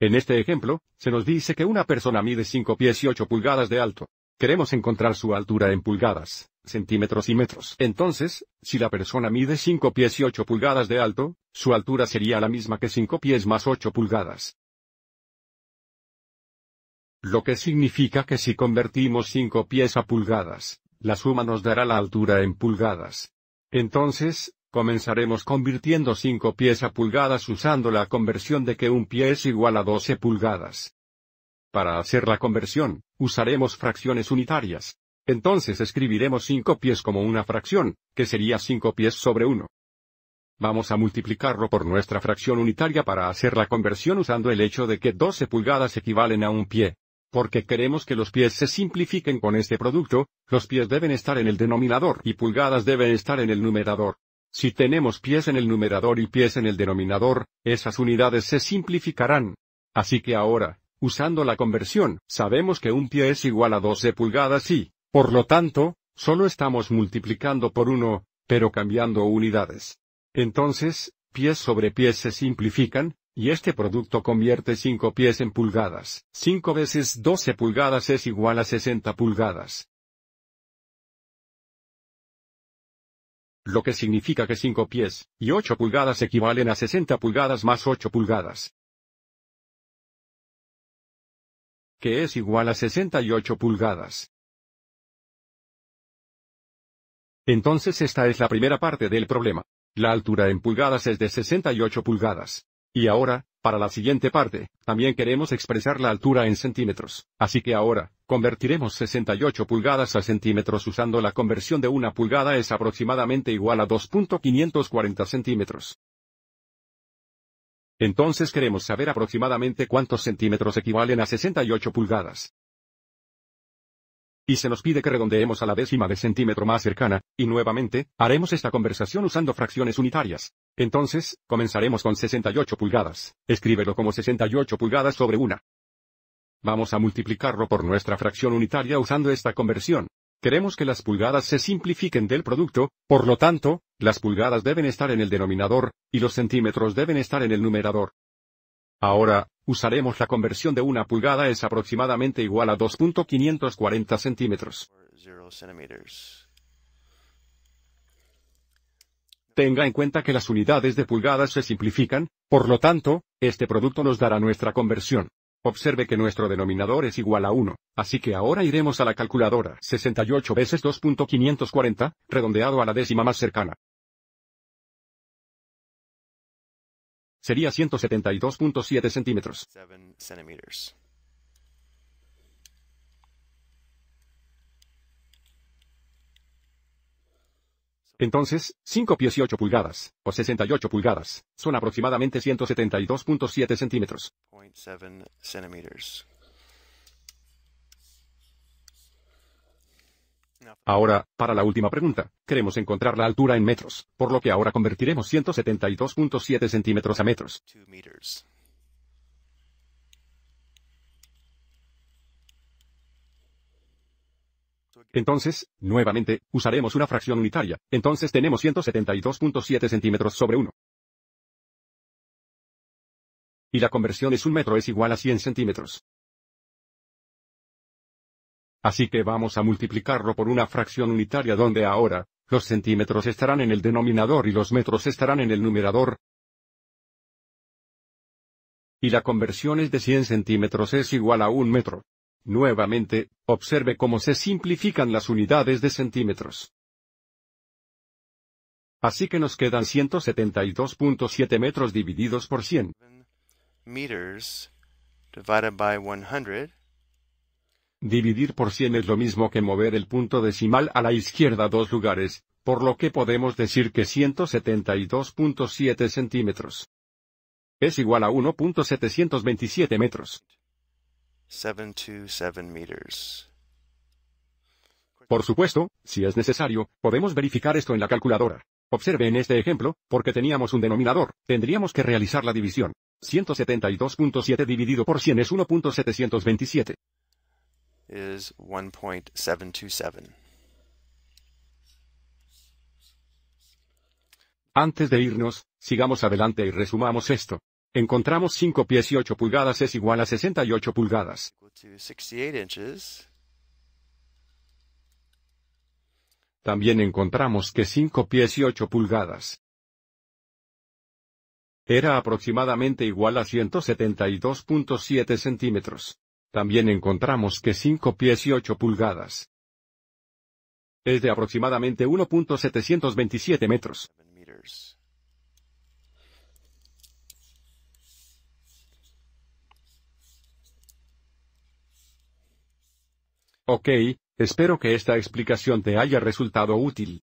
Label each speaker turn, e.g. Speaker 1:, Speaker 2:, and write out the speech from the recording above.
Speaker 1: En este ejemplo, se nos dice que una persona mide 5 pies y 8 pulgadas de alto. Queremos encontrar su altura en pulgadas, centímetros y metros. Entonces, si la persona mide 5 pies y 8 pulgadas de alto, su altura sería la misma que 5 pies más 8 pulgadas. Lo que significa que si convertimos 5 pies a pulgadas, la suma nos dará la altura en pulgadas. Entonces, Comenzaremos convirtiendo 5 pies a pulgadas usando la conversión de que un pie es igual a 12 pulgadas. Para hacer la conversión, usaremos fracciones unitarias. Entonces escribiremos 5 pies como una fracción, que sería 5 pies sobre 1. Vamos a multiplicarlo por nuestra fracción unitaria para hacer la conversión usando el hecho de que 12 pulgadas equivalen a un pie. Porque queremos que los pies se simplifiquen con este producto, los pies deben estar en el denominador y pulgadas deben estar en el numerador. Si tenemos pies en el numerador y pies en el denominador, esas unidades se simplificarán. Así que ahora, usando la conversión, sabemos que un pie es igual a 12 pulgadas y, por lo tanto, solo estamos multiplicando por 1, pero cambiando unidades. Entonces, pies sobre pies se simplifican, y este producto convierte 5 pies en pulgadas. 5 veces 12 pulgadas es igual a 60 pulgadas. lo que significa que 5 pies y 8 pulgadas equivalen a 60 pulgadas más 8 pulgadas. Que es igual a 68 pulgadas. Entonces esta es la primera parte del problema. La altura en pulgadas es de 68 pulgadas. Y ahora, para la siguiente parte, también queremos expresar la altura en centímetros, así que ahora, Convertiremos 68 pulgadas a centímetros usando la conversión de una pulgada es aproximadamente igual a 2.540 centímetros. Entonces queremos saber aproximadamente cuántos centímetros equivalen a 68 pulgadas. Y se nos pide que redondeemos a la décima de centímetro más cercana, y nuevamente, haremos esta conversación usando fracciones unitarias. Entonces, comenzaremos con 68 pulgadas. Escríbelo como 68 pulgadas sobre una. Vamos a multiplicarlo por nuestra fracción unitaria usando esta conversión. Queremos que las pulgadas se simplifiquen del producto, por lo tanto, las pulgadas deben estar en el denominador, y los centímetros deben estar en el numerador. Ahora, usaremos la conversión de una pulgada es aproximadamente igual a 2.540 centímetros. Tenga en cuenta que las unidades de pulgadas se simplifican, por lo tanto, este producto nos dará nuestra conversión. Observe que nuestro denominador es igual a 1, así que ahora iremos a la calculadora. 68 veces 2.540, redondeado a la décima más cercana. Sería 172.7 centímetros. Entonces, 5 pies y 8 pulgadas, o 68 pulgadas, son aproximadamente 172.7 centímetros. Ahora, para la última pregunta, queremos encontrar la altura en metros, por lo que ahora convertiremos 172.7 centímetros a metros. Entonces, nuevamente, usaremos una fracción unitaria, entonces tenemos 172.7 centímetros sobre 1. Y la conversión es un metro es igual a 100 centímetros. Así que vamos a multiplicarlo por una fracción unitaria donde ahora, los centímetros estarán en el denominador y los metros estarán en el numerador. Y la conversión es de 100 centímetros es igual a un metro. Nuevamente, observe cómo se simplifican las unidades de centímetros. Así que nos quedan 172.7 metros divididos por 100. Dividir por 100 es lo mismo que mover el punto decimal a la izquierda dos lugares, por lo que podemos decir que 172.7 centímetros es igual a 1.727 metros. Por supuesto, si es necesario, podemos verificar esto en la calculadora. Observe en este ejemplo, porque teníamos un denominador, tendríamos que realizar la división. 172.7 dividido por 100 es 1.727. Antes de irnos, sigamos adelante y resumamos esto. Encontramos 5 pies y 8 pulgadas es igual a 68 pulgadas. También encontramos que 5 pies y 8 pulgadas era aproximadamente igual a 172.7 centímetros. También encontramos que 5 pies y 8 pulgadas es de aproximadamente 1.727 metros. Ok, espero que esta explicación te haya resultado útil.